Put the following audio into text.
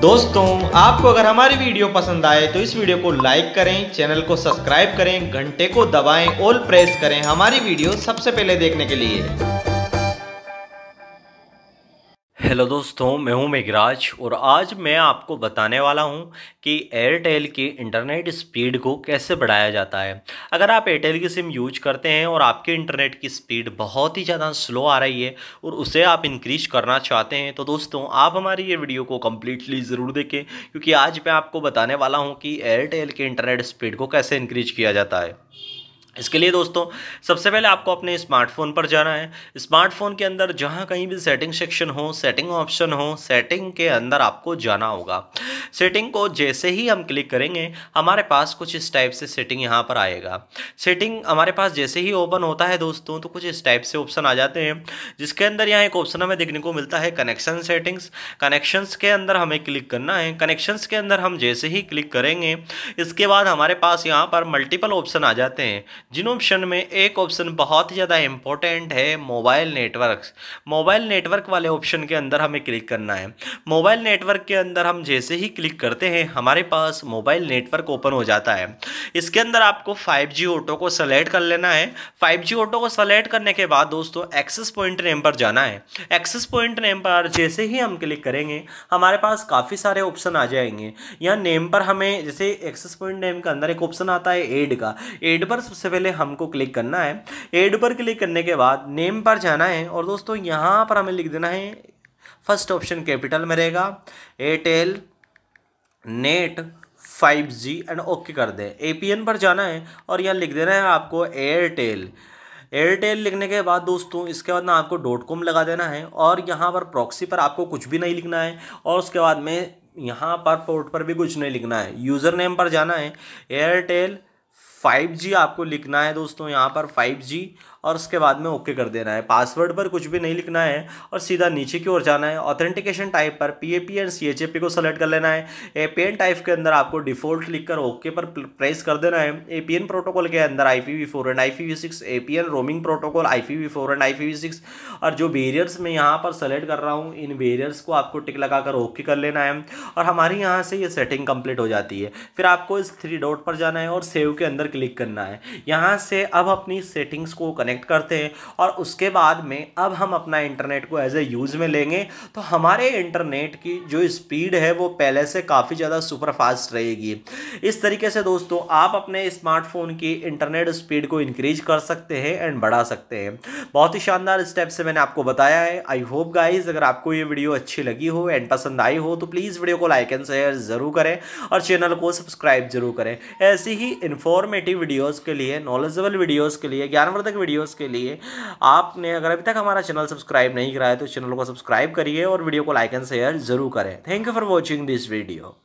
दोस्तों आपको अगर हमारी वीडियो पसंद आए तो इस वीडियो को लाइक करें चैनल को सब्सक्राइब करें घंटे को दबाएं ऑल प्रेस करें हमारी वीडियो सबसे पहले देखने के लिए हेलो दोस्तों मैं हूं मेघराज और आज मैं आपको बताने वाला हूं कि एयरटेल की इंटरनेट स्पीड को कैसे बढ़ाया जाता है अगर आप एयरटेल की सिम यूज करते हैं और आपके इंटरनेट की स्पीड बहुत ही ज़्यादा स्लो आ रही है और उसे आप इंक्रीज करना चाहते हैं तो दोस्तों आप हमारी ये वीडियो को कम्प्लीटली ज़रूर देखें क्योंकि आज मैं आपको बताने वाला हूँ कि एयरटेल के इंटरनेट स्पीड को कैसे इंक्रीज किया जाता है इसके लिए दोस्तों सबसे पहले आपको अपने स्मार्टफोन पर जाना है स्मार्टफोन के अंदर जहाँ कहीं भी सेटिंग सेक्शन हो सेटिंग ऑप्शन हो सेटिंग के अंदर आपको जाना होगा सेटिंग को जैसे ही हम क्लिक करेंगे हमारे पास कुछ इस टाइप से सेटिंग यहाँ पर आएगा सेटिंग हमारे पास जैसे ही ओपन होता है दोस्तों तो कुछ इस टाइप से ऑप्शन आ जाते हैं जिसके अंदर यहाँ एक ऑप्शन हमें देखने को मिलता है कनेक्शन सेटिंग्स कनेक्शंस के अंदर हमें क्लिक करना है कनेक्शंस के अंदर हम जैसे ही क्लिक करेंगे इसके बाद हमारे पास यहाँ पर मल्टीपल ऑप्शन आ जाते हैं जिन ऑप्शन में एक ऑप्शन बहुत ज़्यादा इंपॉर्टेंट है मोबाइल नेटवर्क मोबाइल नेटवर्क वाले ऑप्शन के अंदर हमें क्लिक करना है मोबाइल नेटवर्क के अंदर हम जैसे ही क्लिक करते हैं हमारे पास मोबाइल नेटवर्क ओपन हो जाता है इसके अंदर आपको फाइव जी ऑटो को सेलेक्ट कर लेना है फाइव जी ऑटो को सेलेक्ट करने के बाद दोस्तों एक्सेस पॉइंट नेम पर जाना है एक्सेस पॉइंट नेम पर जैसे ही हम क्लिक करेंगे हमारे पास काफ़ी सारे ऑप्शन आ जाएंगे यहाँ नेम पर हमें जैसे एक्सेस पॉइंट नेम के अंदर एक ऑप्शन आता है एड का एड पर सबसे पहले हमको क्लिक करना है एड पर क्लिक करने के बाद नेम पर जाना है और दोस्तों यहाँ पर हमें लिख देना है फर्स्ट ऑप्शन कैपिटल में रहेगा Airtel net five G and okay कर दे ए पर जाना है और यहाँ लिख देना है आपको एयरटेल एयरटेल लिखने के बाद दोस्तों इसके बाद ना आपको डॉट कॉम लगा देना है और यहाँ पर प्रॉक्सी पर आपको कुछ भी नहीं लिखना है और उसके बाद में यहाँ पर पोर्ट पर भी कुछ नहीं लिखना है यूज़र नेम पर जाना है एयरटेल 5G आपको लिखना है दोस्तों यहाँ पर 5G और उसके बाद में ओके कर देना है पासवर्ड पर कुछ भी नहीं लिखना है और सीधा नीचे की ओर जाना है ऑथेंटिकेशन टाइप पर P A P and C H A P को सेलेक्ट कर लेना है ए पी एन टाइप के अंदर आपको डिफॉल्ट लिखकर ओके पर प्रेस कर देना है ए पी एन प्रोटोकॉल के अंदर I P V four and I P V six A P N roaming protocol I P V four and I P V six और जो बेरियर्स मैं यहाँ पर सेलेक्ट कर रहा हूँ इन बेरियर्स को आपको टिक लगाकर ओके कर लेना है और हमारे यहाँ से ये सेटिंग कंप्लीट हो जाती है फिर आपको इस थ्री डॉट पर जाना है और सेव के अंदर क्लिक करना है यहाँ से अब अपनी सेटिंग्स को कनेक्ट करते हैं और उसके बाद में अब हम अपना इंटरनेट को एज ए यूज़ में लेंगे तो हमारे इंटरनेट की जो स्पीड है वो पहले से काफ़ी ज़्यादा सुपर फास्ट रहेगी इस तरीके से दोस्तों आप अपने स्मार्टफोन की इंटरनेट स्पीड को इंक्रीज कर सकते हैं एंड बढ़ा सकते हैं बहुत ही शानदार स्टेप से मैंने आपको बताया है आई होप गाइज अगर आपको ये वीडियो अच्छी लगी हो एंड पसंद आई हो तो प्लीज़ वीडियो को लाइक एंड शेयर ज़रूर करें और चैनल को सब्सक्राइब जरूर करें ऐसी ही इन्फॉर्मेटिव इन्फॉर्मेटिव वीडियोस के लिए नॉलेजेबल वीडियोस के लिए ज्ञानवर्धक वीडियोस के लिए आपने अगर अभी तक हमारा चैनल सब्सक्राइब नहीं कराया तो चैनल को सब्सक्राइब करिए और वीडियो को लाइक एंड शेयर जरूर करें thank you for watching this video